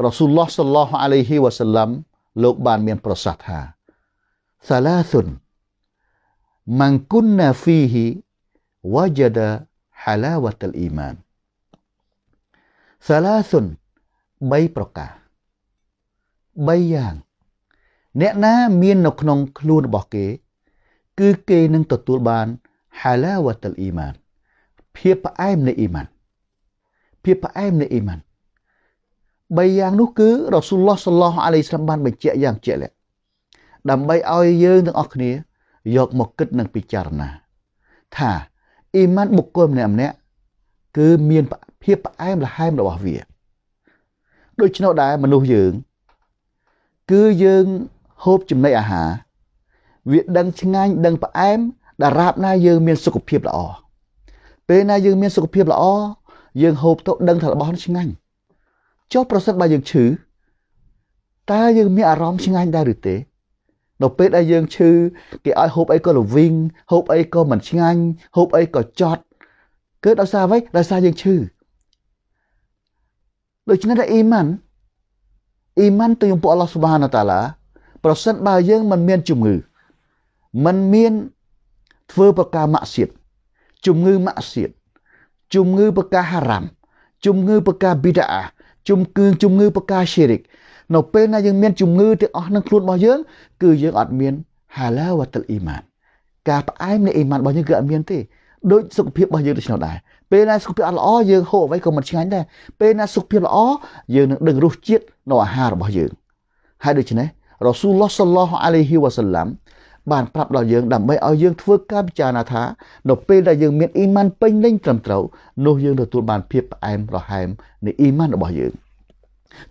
រ៉ាស៊ូលឡោះសឡោះអាឡៃហ៊ីវ៉ាសាឡាំលោកបាន មាន ប្រសាសន៍ថាសាឡាស៊ុនម៉ាំងគុនណាហ្វីហ៊ីវ៉ាជាដាហាឡាវ៉ាតលអ៊ីម៉ាន សាឡាស៊ុន3ប្រការ3យ៉ាង អ្នកណា មាននៅក្នុងខ្លួនរបស់គេ គឺគេនឹងទទួលបាន ហាឡាវ៉ាតលអ៊ីម៉ាន ភាពផ្អែមនៃអ៊ីម៉ានភាពផ្អែមនៃអ៊ីម៉ាន3យ៉ាងនោះគឺរ៉ាស៊ូលឡោះសឡោះអាឡៃស្លាមបានបញ្ជាក់យ៉ាងជាក់លាក់ដើម្បីឲ្យយើងទាំងអស់គ្នា យកមកគិតនិងពិចារណា ថាអ៊ីម៉ានបុគ្គលម្នាក់ម្នាក់គឺមានភាពផ្អែមល្ហែមរបស់វាដូច្នោះដែរមនុស្សយើង គឺយើងហូបចំណីអាហារវាដឹងឆ្ងាញ់ដឹងផ្អែមដែលរាបណាយើងមានសុខភាពល្អពេលណាយើងមានសុខភាពល្អយើងហូបទៅដឹងថារបស់ឆ្ងាញ់ចុះប្រសិនបើយើងឈឺតើយើងមានអារម្មណ៍ឆ្ងាញ់ដែរឬទេនៅពេលដែលយើងឈឺគេឲ្យហូបអីក៏ល្វីងហូបអីក៏មិនឆ្ងាញ់ហូបអីក៏ចត់គឺដោយសារអ្វីដោយសារយើងឈឺដូច្នេះដែរអ៊ីម៉ានអ៊ីម៉ានទៅយំពួកអល់ឡោះស៊ុបហានតាឡាប្រសិនបើយើងមិនមានជំងឺមិនមានធ្វើប្រការម៉ាក់សៀតជំងឺម៉ាក់សៀតជំងឺប្រការហារ៉ាំជំងឺប្រការប៊ីដាជំងឺជំងឺប្រការឈិរិកនៅពេលណាយើងមានជំងឺទាំងអស់នឹងខ្លួនរបស់យើង គឺយើងអត់មានហាឡាវតុលអ៊ីម៉ានការផ្អែមនៃអ៊ីម៉ានរបស់យើងគឺអត់មានទេដោយសុខភាពរបស់យើងដូច្នោះដែរពេលណាសុខភាពអត់ល្អយើងហូបអ្វីក៏មិនឆ្ងាញ់ដែរពេលណាសុខភាពល្អយើងនឹងដឹងរសជាតិនៅអាហាររបស់យើងហើយដូច្នេះរ៉ាស៊ូលឡោះសល្លោះអាឡៃហ៊ីវ៉ាសឡាំបានប្រាប់ដល់យើងដើម្បីឲ្យយើងធ្វើការពិចារណាថានៅពេលដែលយើងមានអ៊ីម៉ាន ពេញលេញត្រឹមត្រូវ នោះយើងទទួលបាន ភាពផ្អែមរហែមនៃអ៊ីម៉ានរបស់យើង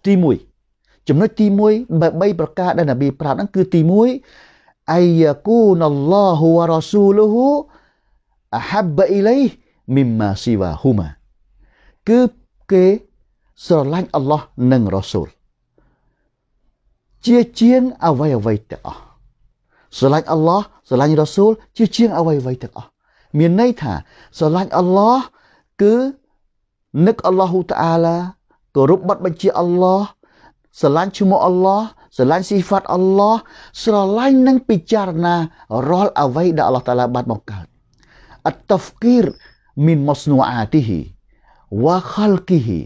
ទី1ចំណុចទី1បែប3ប្រការដែលនប៊ីប្រាប់ហ្នឹងគឺទី1អាយ៉ាគូនអល់ឡោះវ៉ារ៉ាស៊ូលូហ៊ូអាហាប់អ៊ីឡៃមីម៉ាស៊ីវ៉ាហ៊ូម៉ាគឺគេស្រឡាញ់អល់ឡោះនិងរ៉ាស៊ូលជាជាងអ្វីអ្វីទាំងអស់ស្រឡាញ់អល់ឡោះស្រឡាញ់រ៉ាស៊ូលជាជាងអ្វីអ្វីទាំងអស់មានន័យថាស្រឡាញ់អល់ឡោះគឺនឹកអល់ឡោះហ៊ូតាឡាគោរពប័ណ្ណបញ្ជាអល់ឡោះស្រឡាញ់ឈ្មោះអល់ឡោះស្រឡាញ់ស៊ីហ្វាត់អល់ឡោះស្រឡាញ់និងពិចារណារាល់អ្វីដែលអល់ឡោះតាឡាបានបង្កើតអត់តហ្វគីរមីនមស្នូអាទីហ៊ីវ៉ាខលគីហ៊ី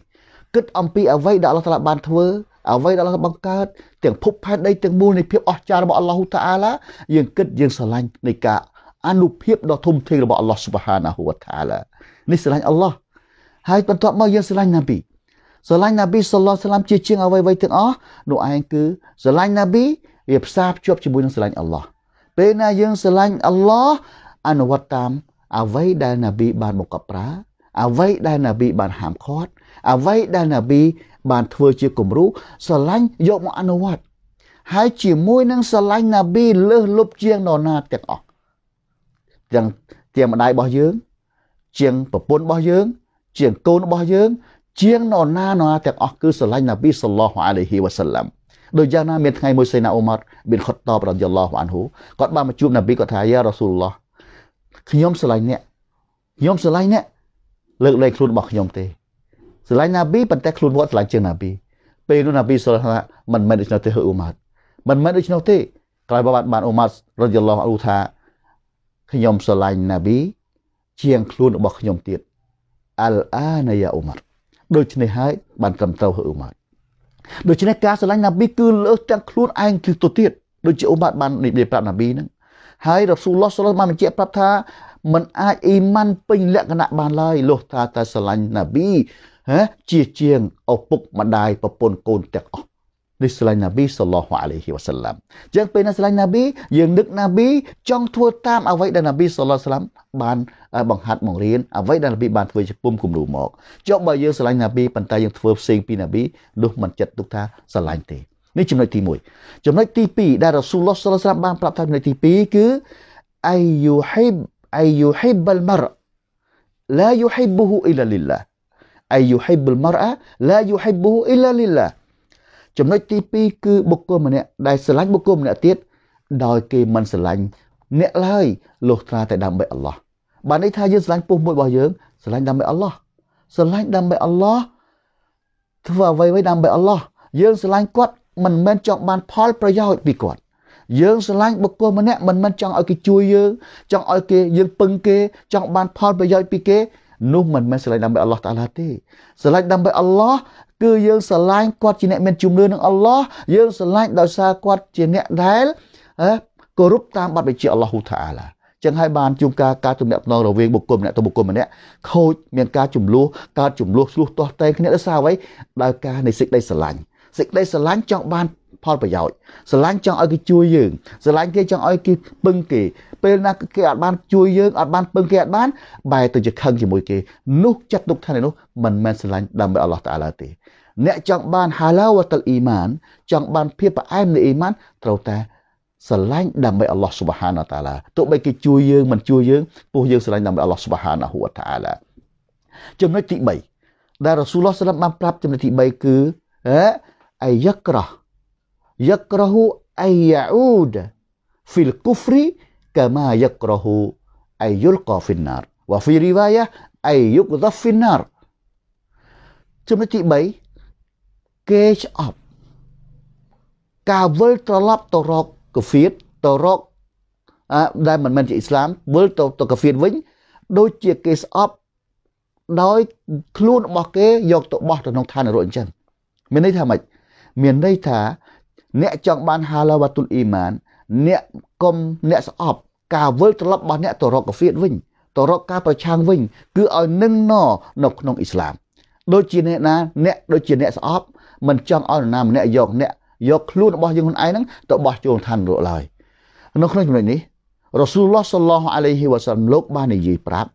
គិតអំពីអ្វីដែលអល់ឡោះតាឡាបានធ្វើអ្វីដែលអល់ឡោះបង្កើតទាំងភពផែនដីទាំងមូលនៃភាពអស្ចារ្យរបស់អល់ឡោះតាអាឡាយើងគិតយើងស្រឡាញ់នៃការអនុភាពដ៏ធំធេងរបស់អល់ឡោះស៊ុបហានាហ៊ូវតាអាឡានេះស្រឡាញ់អល់ឡោះហើយបន្ទាប់មកយើងស្រឡាញ់ណាប៊ីស្រឡាញ់ណាប៊ីសល្លោះសាឡាមជាជាងអ្វីៗទាំងអស់នោះឯងគឺស្រឡាញ់ណាប៊ីវាផ្សារភ្ជាប់ជាមួយនឹងស្រឡាញ់អល់ឡោះពេលណាយើងស្រឡាញ់អល់ឡោះអនុវត្តតាមអ្វីដែលណាប៊ីបានបង្កប់ប្រាអ្វីដែលណាប៊ីបានហាមឃាត់អ្វីដែលណាប៊ីបានធ្វើជាគំរូស្រឡាញ់យកមកអនុវត្តហើយជាមួយនឹងស្រឡាញ់ណាប៊ីលើសលប់ជាងនរណាទាំងអស់ទាំងទាំងម្ដាយរបស់យើង ជាងប្រពន្ធរបស់យើង ជាងកូនរបស់យើង ជាងនរណានរណាទាំងអស់គឺស្រឡាញ់ណាប៊ីសឡោះអាឡៃហ៊ីវ៉ាសាឡាំដូចយ៉ាងណាមានថ្ងៃមួយសេណាអ៊ូម៉ាត់មានខុតតបរ៉ាឌីយ៉ាឡោះអានហ៊ូគាត់បានមកជួបណាប៊ីគាត់ថាយ៉ារ៉ាស៊ូលឡោះខ្ញុំស្រឡាញ់អ្នកខ្ញុំស្រឡាញ់អ្នកលើកលែងខ្លួនរបស់ខ្ញុំទេស្រឡាញ់ណាប៊ីប៉ុន្តែខ្លួនគាត់ស្រឡាញ់ជាងណាប៊ីពេលនោះណាប៊ីសរថាមិនមែនដូច្នោះទេហឺអ៊ូម៉ាត់មិនមែនដូច្នោះទេក្រោយបបាត់បានអ៊ូម៉ាត់រ៉ាឌីឡោះអ៊ូថាខ្ញុំស្រឡាញ់ណាប៊ីជាងខ្លួនរបស់ខ្ញុំទៀតអាល់អានាយ៉ាអ៊ូម៉ាត់ដូច្នេះហើយបានត្រឹមត្រូវហឺអ៊ូម៉ាត់ដូច្នេះការស្រឡាញ់ណាប៊ីគឺលើសទាំងខ្លួនឯងគឺទៅទៀតដូចជាអ៊ូម៉ាត់បាននិយាយប្រាប់ណាប៊ីហ្នឹងហើយរ៉ាស៊ូលឡោះសរបានបញ្ជាក់ប្រាប់ថាមិនអាចអ៊ីម៉ានពេញលក្ខណៈបានឡើយលុះថាតែស្រឡាញ់ណាប៊ីហ៎ជាជាងឪពុកម្ដាយប្រពន្ធកូនទាំងអស់នេះស្រឡាញ់ណាប៊ីសល្លោះអាឡៃហ៊ីវ៉ាសាឡាមអញ្ចឹងពេលណាស្រឡាញ់ណាប៊ីយើងនឹកណាប៊ីចង់ធ្វើតាមអ្វីដែលណាប៊ីសល្លោះសាឡាមបានបង្ហាត់បង្រៀនអ្វីដែលណាប៊ីបានធ្វើជាពុំគំរូមកចុះបើយើងស្រឡាញ់ណាប៊ីប៉ុន្តែយើងធ្វើផ្សេងពីណាប៊ីលុះមិនចិត្តទុកថាស្រឡាញ់ទេនេះចំណុចទី1ចំណុចទី2ដែលរ៉ាស៊ូលឡោះសល្លោះសាឡាមបានប្រាប់ថាចំណុចទី2គឺអាយយូហ៊ីប أي يحب المرء لا يحبه إلا لله أي يحب المرء لا يحبه إلا لله ចំណុចទី2គឺបុគ្គលម្នាក់ដែលស្រឡាញ់បុគ្គលម្នាក់ទៀតដោយគេមិនស្រឡាញ់អ្នកឡើយលុះត្រាតែដើម្បីអល់ឡោះបានន័យថាយើងស្រឡាញ់ពុះមួយរបស់យើងស្រឡាញ់ដើម្បីអល់ឡោះស្រឡាញ់ដើម្បីអល់ឡោះធ្វើអ្វីៗដើម្បីអល់ឡោះយើងស្រឡាញ់គាត់មិនមែនចង់បានផលប្រយោជន៍ពីគាត់យើងស្រឡាញ់បុគ្គលម្នាក់មិនមែនចង់ឲ្យគេជួយយើងចង់ឲ្យគេយើងពឹងគេចង់បានផលប្រយោជន៍ពីគេនោះមិនមែនស្រឡាញ់ដើម្បីអល់ឡោះតាឡាទេស្រឡាញ់ដើម្បីអល់ឡោះគឺយើងស្រឡាញ់គាត់ជាអ្នកមានជំនឿនឹងអល់ឡោះយើងស្រឡាញ់ដោយសារគាត់ជាអ្នកដែលគោរពតាមបទបញ្ជាអល់ឡោះហ៊ូថាអាឡាឹងហើយបានជួមការការទំនាក់ទំនងរវាងបុគ្គលម្នាក់ទៅបុគ្គលម្នាក់ខូចមានការចំនួនកើតចំនួនឆ្លោះទាស់តែគ្នាដោយសារអ្វីដោយការនៃសេចក្តីស្រឡាញ់សេចក្តីស្រឡាញ់ចង់បានផលប្រយោជន៍ស្រឡាញ់ចង់ឲ្យគេជួយយើងស្រឡាញ់គេចង់ឲ្យគេពឹងគេពេលណាគេអត់បាន ជួយយើងអត់បានពឹងគេអត់បានបែរទៅជាខឹងជាមួយគេនោះចិត្តទុកថានេះនោះមិនមែនស្រឡាញ់ដើម្បីអល់ឡោះតាឡាទេ អ្នកចង់បានហាឡាវតលអ៊ីម៉ាន ចង់បានភាពផ្អែមនៃអ៊ីម៉ានត្រូវតែស្រឡាញ់ដើម្បីអល់ឡោះស៊ុបហានតាឡាទោះបីគេជួយយើងមិនជួយយើងពោះយើងស្រឡាញ់ដើម្បីអល់ឡោះស៊ុបហានហូតាឡាចំណុចទី3ដែលរ៉ាស៊ូលឡោះសឡាមបានប្រាប់ចំណុចទី3គឺអេអាយ៉ាក្រោះ yakrahu ayya'ud fil kufri kama yakrahu ayyulqa finnar wa fi riwayah ayyukdhaf finnar ចំណុចទី3គេឆ្អប់ការវិលត្រឡប់ទៅរកកាហ្វៀតទៅរកដែលមិនមែនជាអ៊ីស្លាមវិលទៅទៅកាហ្វៀតវិញដូចជាគេស្អប់ដោយខ្លួនរបស់គេយកទៅបោះទៅក្នុងឋាននរកអញ្ចឹងមានន័យថាម៉េចមានន័យថាអ្នកចង់បានហាឡាវ៉ាតុលអ៊ីម៉ាន អ្នកកុំអ្នកស្អប់ ការវិលត្រឡប់របស់អ្នកទៅរកកាហ្វៀតវិញទៅរកការប្រឆាំងវិញគឺឲ្យនឹងណ នៅក្នុងអ៊ីស្លាមដូចជាអ្នកណាអ្នកដូចជាអ្នកស្អប់មិនចង់ឲ្យនរណាម្នាក់យកអ្នកយកខ្លួនរបស់យើងខ្លួនឯងហ្នឹងទៅបោះចូលឋានរកឡើយនៅក្នុងចំណុចនេះរ៉ាស៊ូលឡោះសល្លោះអាឡៃហ៊ីវ៉ាសាំលោកបាននិយាយប្រាប់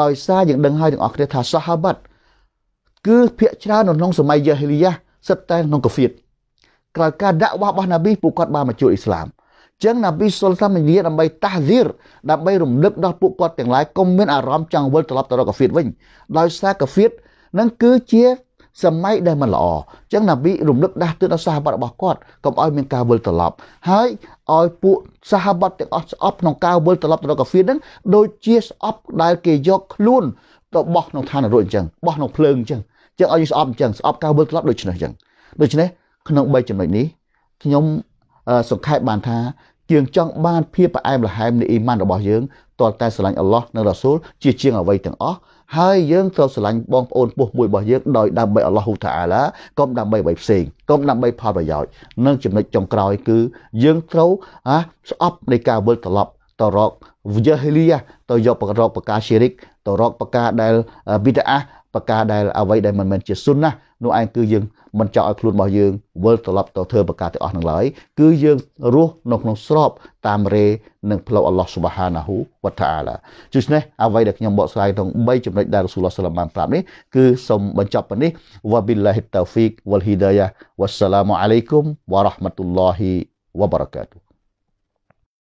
ដោយសារយើងដឹងហើយទាំងអស់គ្នាថាសាហាបាត់គឺ ភាកច្រើននៅក្នុងសម័យយ៉ាហ៊ីលីយ៉ាសិតតែក្នុងកាហ្វៀតក្រោយការដាក់វ៉ាស់របស់ណាប៊ីពួកគាត់បានមកជួយអ៊ីស្លាមចឹងណាប៊ីសុលសាមយាដើម្បីតាហ្សៀរដើម្បីរំលឹកដល់ពួកគាត់ទាំងឡាយកុំមានអារម្មណ៍ចង់វិលត្រឡប់ទៅរកកាហ្វៀតវិញដោយសារកាហ្វៀតនឹងគឺជាសម័យដែលមិនល្អចឹងណាប៊ីរំលឹកដាស់ទឿនដល់សាហាបតរបស់គាត់កុំឲ្យមានការវិលត្រឡប់ហើយឲ្យពួកសាហាបតទាំងអស់ស្អប់ក្នុងការវិលត្រឡប់ទៅរកកាហ្វៀតហ្នឹងដូចជាស្អប់ដែលគេយកខ្លួនទៅបោះក្នុងឋាននរកអញ្ចឹងបោះក្នុងភ្លើងអញ្ចឹងចឹងឲ្យយើងស្អប់អញ្ចឹងស្អប់ការវិលត្រឡប់ដូចនេះអញ្ចឹងដូច្នេះក្នុង3ចំណុចនេះខ្ញុំសង្ខេបបានថា ជាងចង់បានភាពផ្អែមល្ហែមនៃអ៊ីម៉ានរបស់យើងទាល់តែស្រឡាញ់អល់ឡោះនិងរ៉ាស៊ូលជាជាងអ្វីទាំងអស់ហើយយើងត្រូវស្រឡាញ់បងប្អូនពុះមួយរបស់យើងដោយដើម្បីអល់ឡោះហ៊ូថាអាឡាកុំដើម្បីអ្វីផ្សេងកុំដើម្បីផលប្រយោជន៍និងចំណុចចុងក្រោយគឺយើងត្រូវអាស្អប់នៃការវិលត្រឡប់ទៅរកយេហេលីយ៉ាទៅយកបករកបកាឈេរិកទៅរកបកាដែលប៊ីតាអាបកាដែលអ្វីដែលមិនមែនជាសុនណានោះឯងគឺយើងមិនចង់ឲ្យខ្លួនរបស់យើងវិលត្រឡប់ទៅធ្វើប្រការទាំងអស់នឹងឡើយគឺយើង រស់នៅក្នុងស្រប តាមរេនិងផ្លូវអល់ឡោះស៊ុបហានាហ៊ូវតាអាឡាដូច្នេះអ្វីដែលខ្ញុំបកស្រាយក្នុង3ចំណុចដែលរ៉ាស៊ូលឡោះសាឡាមបានប្រាប់នេះគឺសូមបញ្ចប់ប៉ុនេះវ៉ាប៊ីឡាហ៊ីតតោហ្វីកវ៉លហ៊ីដាយ៉ាវ៉ាសឡាមអាឡៃគុំវ៉ារ៉ាហ្មាតុលឡោហ៊ីវ៉ាបារកាតូ